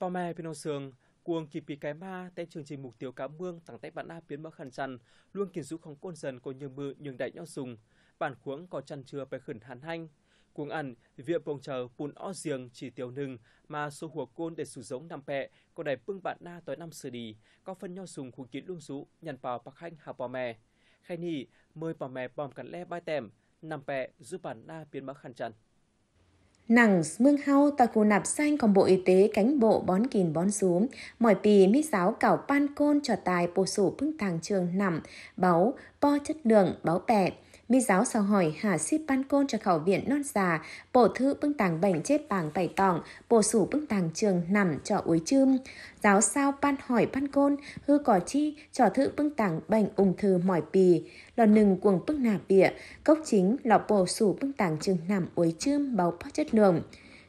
Pome Pinosương, cuồng kỳ pí cái ma tên chương trình mục tiêu cá mương tặng tay bản na biến mở khẩn chăn, luôn kiến rũ không côn dần của nhường mưa nhường đại nhau sùng bản khuống có chăn chưa phải khẩn hàn hanh. Cuồng ăn, viện bồng chờ bùn o giềng chỉ tiêu nừng mà số hùa côn để sử giống nằm pẹ, có đầy bưng bản na tới năm xử đi, có phân nhau sùng khu kiến luôn rũ, nhằn vào bạc hành hà Pome. Khai nì, mời Pome bòm cắn le bai tèm, nằm pẹ giúp bản na biến mở khẩn chăn nàng mương hao tà cù nạp xanh còn bộ y tế cánh bộ bón kìn bón xuống. Mọi pì mít giáo cảo pan côn trò tài bổ sủ phương thàng trường nằm, báu, po chất lượng, báu bẹ. Mi giáo sao hỏi hả ship ban côn cho khảo viện non già, bổ thư bưng tàng bệnh chết bảng bảy tỏng, bổ sủ bưng tàng trường nằm trọ uối chum. Giáo sao ban hỏi ban côn, hư cỏ chi, trò thư bưng tàng bệnh ung thư mỏi pì, lò nừng cuồng bưng nà bịa, cốc chính lọ bổ sủ bưng tàng trường nằm uối chum báo bó chất lượng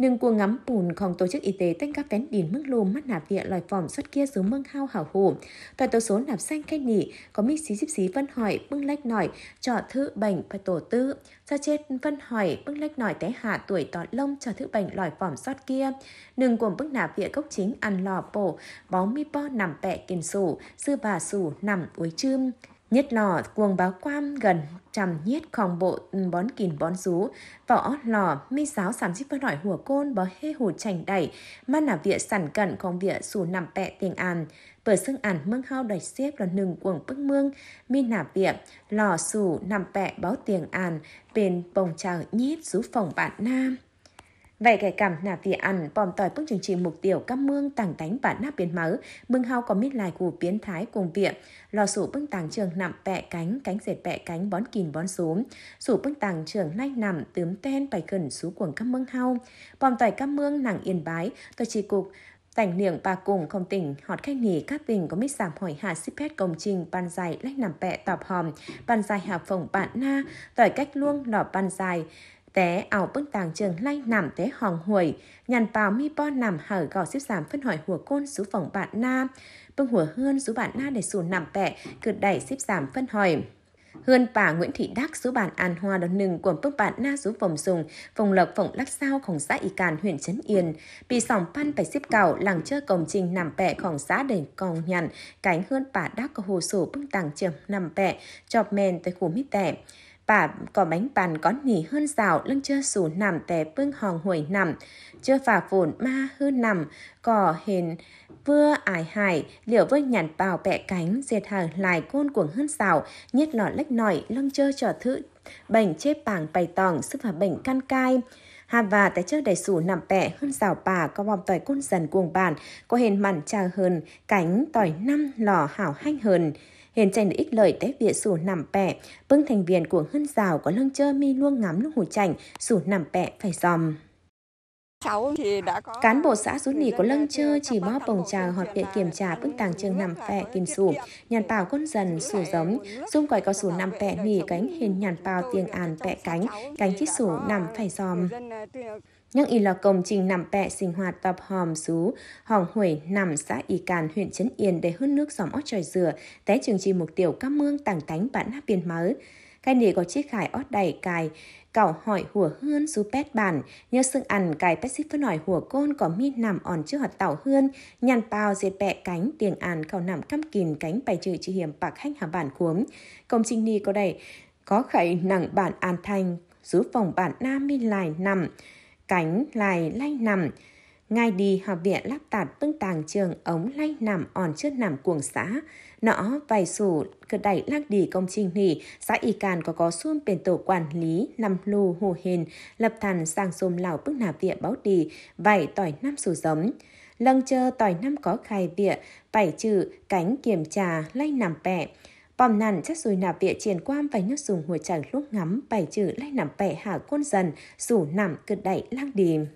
nhưng cuồng ngắm bùn không tổ chức y tế tên các vén đỉn mức lùm mắt nạp viện loài phỏng xuất kia dưới mương hao hảo hủ. Tại tổ số nạp xanh cây nỉ, có mít xí xíp xí vân hỏi, bưng lách nổi, trọ thư bệnh và tổ tư. Ra chết vân hỏi, bưng lách nổi té hạ tuổi tọt lông trọ thư bệnh loài phỏng xót kia. Nừng cuồng bức nạp viện gốc chính ăn lò bổ, bó mi po nằm bẹ kiền sủ, sư bà sủ nằm uối chưm. Nhất lò cuồng báo quam gần trầm nhiết khòng bộ ừ, bón kìn bón rú, vỏ lò mi giáo sản chức với hỏi hùa côn bó hê hù chành đẩy, mà nả vịa sản cẩn con vịa xù nằm pẹ tiền an. Bởi xưng ản mương hao đẩy xếp là nừng cuồng bức mương, mi nả vịa, lò xù nằm pẹ báo tiền an, bên bồng trào nhít rú phòng bạn nam. Vậy kẻ cảm là vì ăn, bom tỏi bức chương trình mục tiêu các mương tàng đánh bản nắp biến máu, mương hao có mít lại của biến thái cùng viện, lò sủ bưng tàng trường nằm bẹ cánh, cánh dệt bẹ cánh bón kìn bón xuống, sủ bưng tàng trường lách nằm tướm ten bài khẩn xú cuồng các mương hao, bom tỏi các mương nàng yên bái, tôi chỉ cục Tảnh niệm bà cùng không tỉnh, họt khách nghỉ các tỉnh có mít giảm hỏi hạ xếp hết công trình, bàn dài lách nằm bẹ tọp hòm, bàn dài hạ phòng bạn na, tỏi cách luông lọ bàn dài, Té ảo bức tàng trường lay nằm té hòn huổi nhàn bào mi bo nằm hở gò xếp giảm phân hỏi hùa côn số phòng bạn na. Bưng hùa hơn số bạn na để xù nằm bẹ, cử đẩy xếp giảm phân hỏi. hơn bà Nguyễn Thị Đắc số bản an hoa đón nừng của bức bản na rú vòng dùng, vòng lộc vòng lắc sao khổng xã y càn huyện Trấn Yên. Bị sòng pan phải xếp cầu, làng chơi cổng trình nằm bẹ khổng xã để còn nhằn, cánh hơn bà Đắc có hồ sổ bưng tàng trường nằm bẹ, chọp men tới khu mít tẻ bà có bánh bàn có nỉ hơn rào lưng chưa sủ nằm tè bưng hòn hồi nằm chưa phà phồn ma hư nằm cỏ hền vừa ải hải liệu vơi nhặt bào bẹ cánh diệt hàng lại côn cuồng hơn rào nhất lọ lách nổi lưng chưa trò thứ bệnh chết bảng bày tòng sức và bệnh can cai Hà và tại trước đầy sủ nằm bẹ hơn rào bà có bom tỏi côn dần cuồng bản có hền mặn trà hơn cánh tỏi năm lò hảo hanh hơn Hiện được ích lợi tế viện sủ nằm bẻ, bưng thành viên của hân rào có lưng chơ mi luông ngắm lúc hồ chảnh sủ nằm bẻ phải dòm. Cán bộ xã rút nỉ có lân chơ chỉ bó bồng trà hoạt viện kiểm tra bức tàng trường nằm phẹ kim sủ, nhàn bào con dần sủ giống, dung quẩy có sủ nằm pẹ nỉ cánh hiền nhàn bào tiền àn pẹ cánh, cánh chiếc sủ nằm phải dòm. À, nhưng y là công trình nằm bẹ sinh hoạt tập hòm xú, hòn hủy nằm xã Y Càn, huyện Trấn Yên để hớt nước dòng ót trời dừa, té trường trì mục tiểu các mương tảng tánh bản nắp biên mới. Cái nỉ có chiếc khải ót đầy cài, cảo hỏi hùa hươn dù pet bản, nhớ sưng ăn cài pet xích phân hỏi hùa côn có mi nằm on trước hoạt tảo hơn nhàn bao diệt bẹ cánh, tiền ăn khảo nằm căm kìn cánh bài trừ chữ hiểm bạc hanh hà bản cuốn. Công trình nỉ có đầy, có khải nặng bản an thanh, giúp phòng bản nam mi lại nằm, cánh lại lanh nằm. Ngay đi học viện lắp tạt bưng tàng trường ống lanh nằm on trước nằm cuồng xã. Nó vài sủ cứ đẩy lắc đi công trình nỉ, xã y càn có có xuông bền tổ quản lý, nằm lù hồ hền, lập thần sang xôm lào bức nạp viện báo đi, vải tỏi năm sủ giống lần chờ tỏi năm có khai viện phải trừ, cánh kiểm trà, lanh nằm bẹ. Bòm nản chắc rồi nạp bịa triển quam và nước dùng hồi chẳng lúc ngắm bài chữ lai nằm bẻ hạ quân dần, rủ nằm cực đẩy lang đìm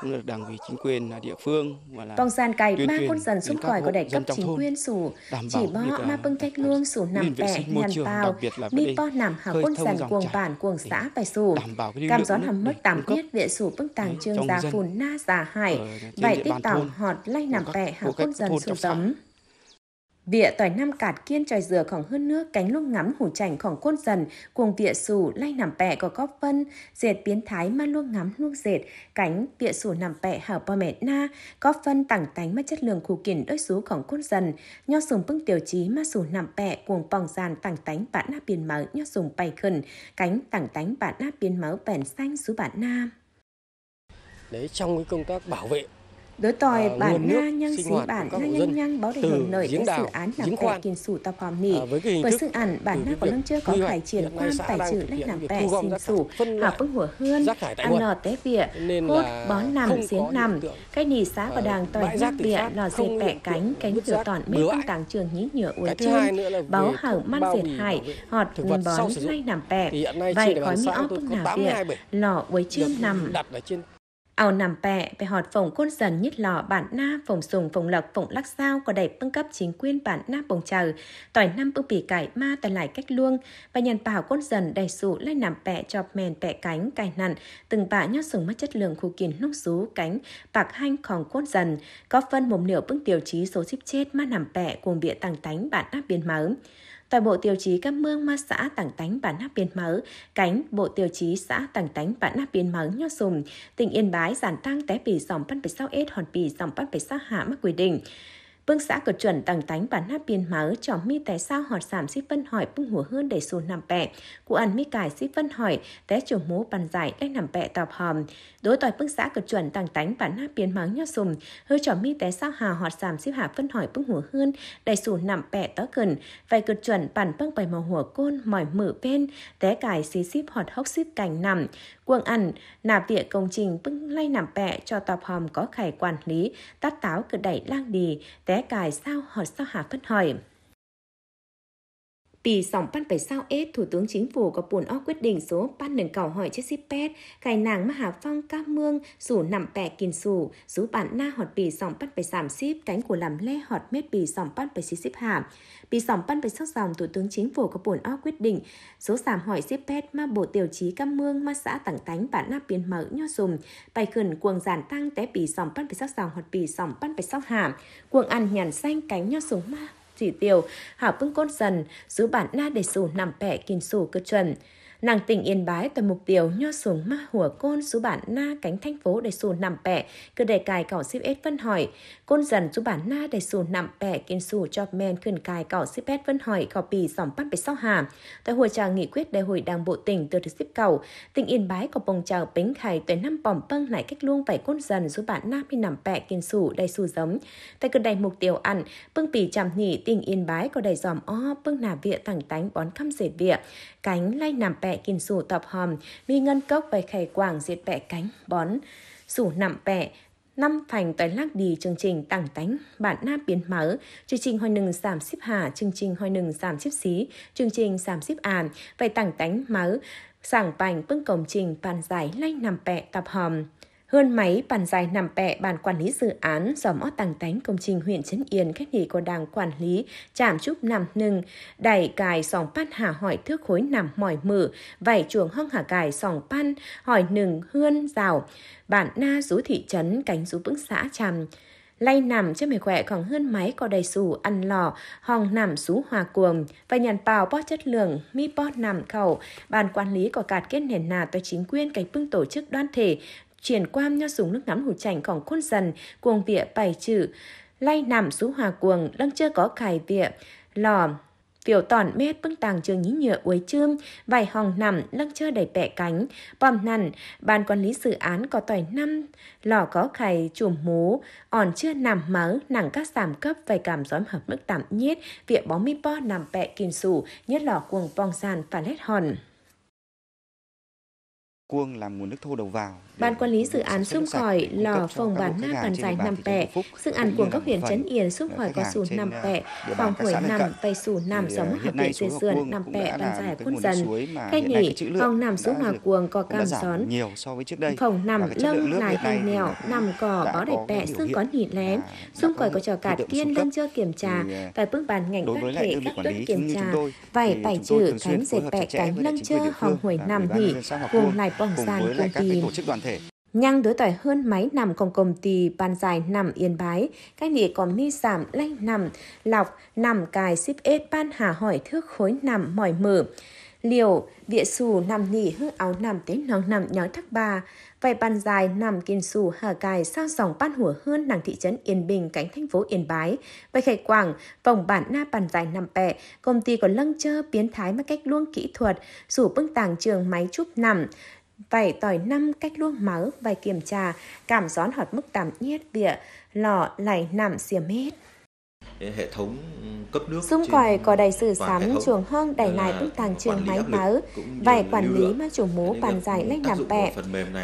cũng được đảng ủy chính quyền là địa phương và là vòng sàn cày ba con dần xuất khỏi của đại cấp chính quyền sủ chỉ bó ma bưng cách lương sủ nằm bẻ nhằn bao mi po nằm hảo quân dần cuồng bản cuồng xã bài sủ cảm gió nằm mất tạm biết vệ sủ bưng tàng trương giá phùn na giả hải vậy tích tảo họt lay nằm bẻ hảo quân dần sủ tấm Vịa tỏi nam cạt kiên tròi dừa khoảng hơn nước cánh lúc ngắm hủ chảnh khoảng côn dần, cuồng vịa sù lay nằm pẹ có góp phân dệt biến thái mà luôn ngắm luôn dệt, cánh vịa sù nằm pẹ hở bò mẹ na, góp phân tẳng tánh mà chất lượng khu kiển đôi số khoảng côn dần, nho sùng bưng tiểu trí mà sù nằm pẹ cuồng bòng giàn tẳng tánh bản na biển máu nho sùng bày khẩn, cánh tẳng tánh bản na biển máu bèn xanh số bản nam. Đấy trong cái công tác bảo vệ đối tòi à, ờ, bản na nhang xí bản na nhang nhang báo đầy hưởng lợi các dự án nằm cải kiên sủ tập hòm nỉ với sự án bản na có năng chưa có cải triển quan tài trừ lách nằm bè xin sủ hạ bức hủa hươn ăn nọ té vỉa hốt bón nằm giếng nằm cái nỉ xá và đàng tòi nhang vỉa lò dệt bẻ cánh cánh rửa tòn mê công tàng trường nhí nhựa uế trên báo hở man diệt hải họt bón nay nằm bè vậy khói mi óc bức nằm bịa lò uế trên nằm ao nằm pẹ về họt phồng côn dần nhất lò bản na phồng sùng phồng lộc phồng lắc sao có đầy bưng cấp chính quyền bản na bồng trầu tỏi năm bưng bì cải ma tần lại cách luông và nhàn bảo côn dần đầy sụ lên nằm pẹ chọp mèn pẹ cánh cài nặn từng bạ nhót sùng mất chất lượng khu kiến lúc rú cánh bạc hanh còn côn dần có phân mồm nửa bưng tiêu chí số chip chết ma nằm pẹ cuồng bịa tàng tánh bản áp biến máu Tại bộ tiêu chí các mương ma xã tảng tánh bản nắp biên mớ, cánh bộ tiêu chí xã tảng tánh bản nắp biên mớ nho sùng, tỉnh Yên Bái giản tăng té bì dòng bắt bì sao ết hòn bì dòng bắt bì sao hạ mắc quy định. Vương xã cột chuẩn tăng tánh bản nắp biên máu cho mi té sao họt giảm xít vân hỏi bung hùa hơn để xù nằm bẹ. Cụ ăn mi cải xít vân hỏi té chiều mố bàn giải đang nằm bẹ tọp hòm. Đối tòi vương xã cột chuẩn tăng tánh bản nắp biên máu nho sùm. Hơi cho mi té sao hà họt giảm xít hạ vân hỏi bung hùa hơn để xù nằm bẹ tớ gần. Vậy cột chuẩn bản băng bày màu hùa côn mỏi mử bên té cải xí xíp họt hốc xíp cành nằm quương ăn nạp địa công trình bưng lay nằm bẹ cho tập hòm có khải quản lý tát táo cứ đẩy lang đi té cài sao họt sao hà phân hỏi vì sòng bắt phải sao ết, Thủ tướng Chính phủ có buồn óc quyết định số bắt nâng cầu hỏi chiếc ship pet, cài nàng mà Hà Phong ca mương, rủ nằm bè kìn sủ, rú bản na họt bì sòng bắt phải giảm ship, cánh của làm lê họt mết bì sòng bắt phải xí ship hàm. Bì sòng bắt phải sắc dòng, Thủ tướng Chính phủ có buồn óc quyết định số giảm hỏi ship pet mà bộ tiêu chí ca mương mà xã tặng tánh bản na biến mở nho dùng, bài khẩn cuồng giản tăng té bì sòng bắt phải sắc dòng họt bì sòng bắt phải sắc hàm, cuồng ăn nhàn xanh cánh nho súng ma chỉ tiêu, hảo bưng côn dần, giữ bản na để sủ nằm bẻ kinh sủ cơ chuẩn nàng tỉnh yên bái tầm mục tiêu nho xuống ma hùa côn số bản na cánh thành phố để xù nằm bẹ cứ để cài cỏ xếp ết vân hỏi côn dần số bản na để xù nằm bẹ kiên xù cho men khuyên cài cỏ xếp ết vân hỏi cỏ pì dòng bắt về sau hà tại hồi trà nghị quyết đại hội đảng bộ tỉnh từ thứ xếp cầu tỉnh yên bái có bồng trào bính khai tới năm bòm băng lại cách luôn phải côn dần số bản na mi nằm bẹ kiên xù đầy xù giống tại cứ đầy mục tiêu ăn bưng pì chạm nhỉ tỉnh yên bái có đầy dòm o bưng nà vịa thẳng tánh bón khăm dệt vịa cánh lay nằm bẹ kìm sủ tập hòm, mi ngân cốc bày khẻ quảng diệt bẹ cánh, bón. Sủ nằm bẹ, năm phành tới lắc đi chương trình tảng tánh bản nam biến máu chương trình hoi nừng giảm xếp hà chương trình hoi nừng giảm xếp xí chương trình giảm xếp à vậy tảng tánh máu sảng bành bưng cổng trình bàn giải lanh nằm bẹ tập hòm hơn máy bàn dài nằm pẹ bàn quản lý dự án do ót tàng tánh công trình huyện Trấn Yên cách nghỉ của đảng quản lý chạm chúc nằm nừng, đẩy cài sòng pan hà hỏi thước khối nằm mỏi mử, vảy chuồng hông hà cài sòng pan, hỏi nừng hươn rào, bản na rú thị trấn cánh rú vững xã chằm lay nằm cho mày khỏe còn hơn máy có đầy sủ ăn lò, hòng nằm sú hòa cuồng, và nhàn bào bó chất lượng, mi bó nằm khẩu, bàn quản lý của cạt kết nền nà tới chính quyền cảnh bưng tổ chức đoàn thể, chuyển quam nho súng nước ngắm hủ chảnh khổng khôn dần, cuồng vịa bày chữ, lay nằm xuống hòa cuồng, lăng chưa có cài vịa, lò, Phiểu tòn mét bưng tàng trường nhí nhựa uối chươm, vải hòng nằm, lăng chưa đầy bẹ cánh. Bòm nằn, ban quản lý dự án có tỏi năm, lò có khải chùm mú, òn chưa nằm máu, nặng các giảm cấp vài cảm gióm hợp mức tạm nhiết, vịa bó mi po nằm bẹ kìm sủ, nhất lò cuồng bong sàn và lết hòn cuông làm nguồn nước thô đầu vào. Ban quản lý dự án xung khỏi lò phòng bán nát bàn dài nằm bẻ, dự án của các huyện Trấn Yên xung khỏi có sủ nằm bẻ, phòng hủy nằm, tay sủ nằm giống hạt tiện dây sườn nằm bẻ bàn dài quân dần. cách nhỉ, phòng nằm xuống hòa cuồng có cam xón, phòng nằm lông lại hành nèo, nằm cỏ có đầy bẻ, xương có nhị lén, xung khỏi có trò cạt kiên lân chưa kiểm trà, tại bước bàn ngành các thể các tuất kiểm trà, vải bài chữ cánh dệt bẻ cánh lân chơ, hòng hủy nằm nhỉ, cuồng lại Quang vâng, cùng Giang với lại các tổ chức đoàn thể. Nhang đối tỏi hơn máy nằm cùng công ty bàn dài nằm yên bái, các địa còn mi giảm lanh nằm, lọc, nằm cài ship ết ban hà hỏi thước khối nằm mỏi mở. Liều, địa xù nằm nghỉ hư áo nằm tế nóng nằm nhói thắc bà, vài bàn dài nằm kiên xù hà cài sao dòng ban hủa hơn nàng thị trấn Yên Bình cánh thành phố Yên Bái. Vài khải quảng, vòng bản na bàn dài nằm pẹ, công ty còn lâng chơ biến thái mà cách luôn kỹ thuật, rủ bưng tàng trường máy chụp nằm, Vậy tỏi năm cách luông máu và kiểm tra cảm gión hoạt mức tạm nhiết vỉa lọ lại nằm xiêm hết hệ thống cấp nước xung quanh có đầy sử sám chuồng hương đầy ờ, lại bức tàng trường máy máu vài quản lý mà chủ mố bàn giải lách làm bẹ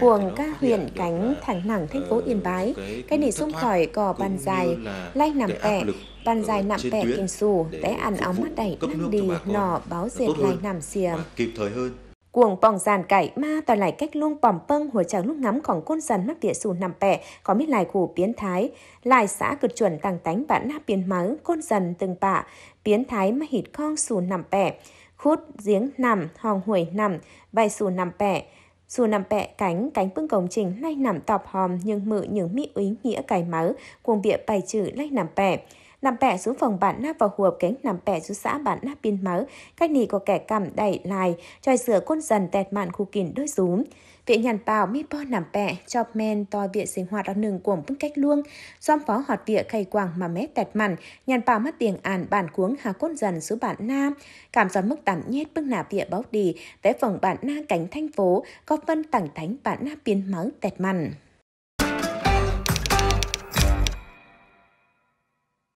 cuồng ca huyện cánh ờ, thẳng nẳng thành phố yên bái cái nỉ xung quầy có bàn dài lách làm bẹ bàn dài ờ, nằm bẹ kinh xù té ăn óng mắt đẩy năng đi nọ báo diệt lại nằm xìa kịp thời hơn Cuồng bỏng giàn cải ma tòa lại cách luông bỏm bâng hồi chẳng lúc ngắm côn dần mắc địa xù nằm bẻ, có mít lại khủ biến thái. Lại xã cực chuẩn tăng tánh bản náp biến mớ côn dần từng bạ, biến thái mà hít con xù nằm bẻ. Khút, giếng nằm, hòng huổi nằm, bay xù nằm bẻ. Dù nằm bẹ cánh, cánh bưng công trình nay nằm tọp hòm nhưng mự những mỹ úy nghĩa cải mớ cuồng bịa bài chữ lách nằm bẹ nằm bẻ xuống phòng bản nắp vào hộp cánh nằm bẻ xuống xã bản nắp pin máu, cách nì có kẻ cầm đẩy lại, tròi sửa côn dần tẹt mạn khu kín đôi rúm. Viện nhàn bào mi po nằm bẻ, chọp men to viện sinh hoạt ở nừng cuồng bức cách luông, xóm phó hoạt viện khay quàng mà mé tẹt mặn, nhàn bào mất tiền ản bản cuống hà côn dần xuống bản nam, cảm giác mức tạm nhét bức nạp viện báo đi, vẽ phòng bản na cánh thành phố, có phân tặng thánh bản na biến máu tẹt mặn.